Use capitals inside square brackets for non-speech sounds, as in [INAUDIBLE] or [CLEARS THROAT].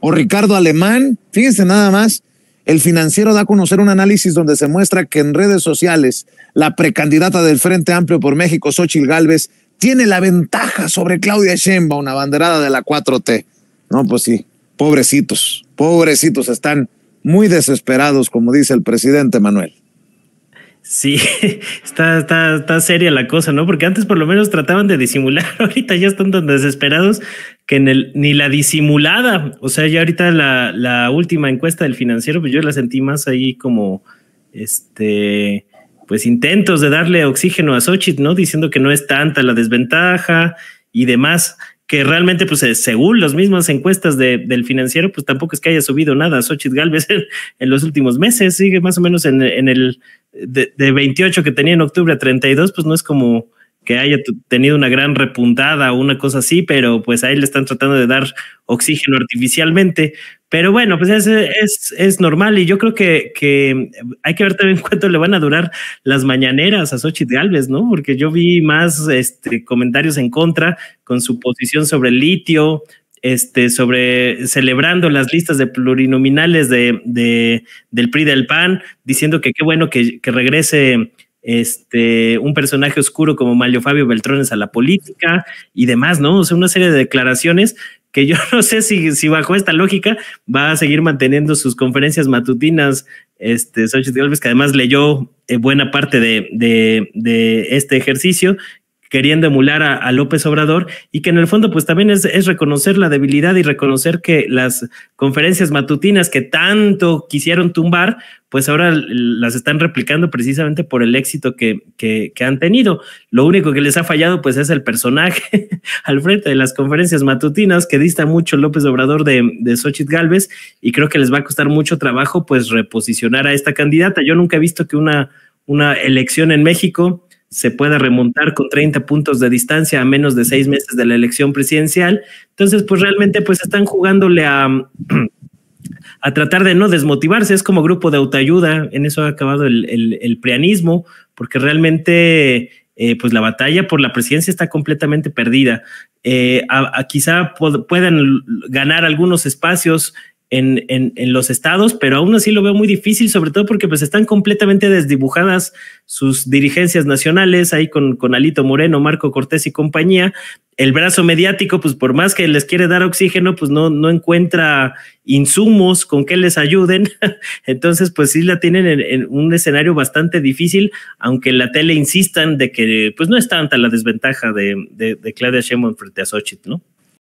o Ricardo Alemán. Fíjense nada más, el financiero da a conocer un análisis donde se muestra que en redes sociales la precandidata del Frente Amplio por México, Xochitl Gálvez, tiene la ventaja sobre Claudia Sheinbaum, una banderada de la 4T. No, pues sí, pobrecitos, pobrecitos están muy desesperados, como dice el presidente Manuel. Sí, [LAUGHS] está, está, está seria la cosa, ¿no? Porque antes por lo menos trataban de disimular, [LAUGHS] ahorita ya están tan desesperados que ni la disimulada, o sea, ya ahorita la, última encuesta del financiero, pues yo la sentí más ahí como, este, pues intentos de darle oxígeno a Xochitl, ¿no? Diciendo que no es tanta la desventaja y demás, que realmente, pues eh, según las mismas encuestas del financiero, pues tampoco es que haya subido nada Xochitl Galvez [LAUGHS] en, los últimos meses, sigue más o menos en, el de, de 28 que tenía en octubre a 32, pues no es como que haya tenido una gran repuntada o una cosa así, pero pues ahí le están tratando de dar oxígeno artificialmente. Pero bueno, pues es, es, normal y yo creo que, que, hay que ver también [LAUGHS] cuánto le van a durar las mañaneras a Xochitl Alves ¿no? Porque yo vi más este, comentarios en contra con su posición sobre el litio, este, sobre celebrando las listas de plurinominales de, del PRI del PAN, diciendo que qué bueno que regrese este, un personaje oscuro como Mario Fabio Beltrones a la política y demás, ¿no? O sea, una serie de declaraciones que yo [LAUGHS] no sé si, bajo esta lógica va a seguir manteniendo sus conferencias matutinas, este, Sánchez de que además leyó eh, buena parte de, este ejercicio queriendo emular a, López Obrador y que en el fondo pues también es, reconocer la debilidad y reconocer que las conferencias matutinas que tanto quisieron tumbar, pues ahora las están replicando precisamente por el éxito que, han tenido. Lo único que les ha fallado pues es el personaje [LAUGHS] al frente de las conferencias matutinas que dista mucho López Obrador de, de Xochitl Galvez y creo que les va a costar mucho trabajo pues reposicionar a esta candidata. Yo nunca he visto que una, una elección en México se pueda remontar con 30 puntos de distancia a menos de seis meses de la elección presidencial. Entonces, pues realmente pues están jugándole a, [CLEARS THROAT] a tratar de no desmotivarse. Es como grupo de autoayuda, en eso ha acabado el, el, porque realmente eh, pues la batalla por la presidencia está completamente perdida. Eh, quizá puedan ganar algunos espacios en, los estados, pero aún así lo veo muy difícil, sobre todo porque pues están completamente desdibujadas sus dirigencias nacionales, ahí con, con Alito Moreno, Marco Cortés y compañía. El brazo mediático, pues por más que les quiere dar oxígeno, pues no, no encuentra insumos con que les ayuden. [LAUGHS] Entonces, pues sí la tienen en, un escenario bastante difícil, aunque la tele insistan de que pues no es tanta la desventaja de, de, de Claudia Sheinbaum frente a Xochitl, ¿no?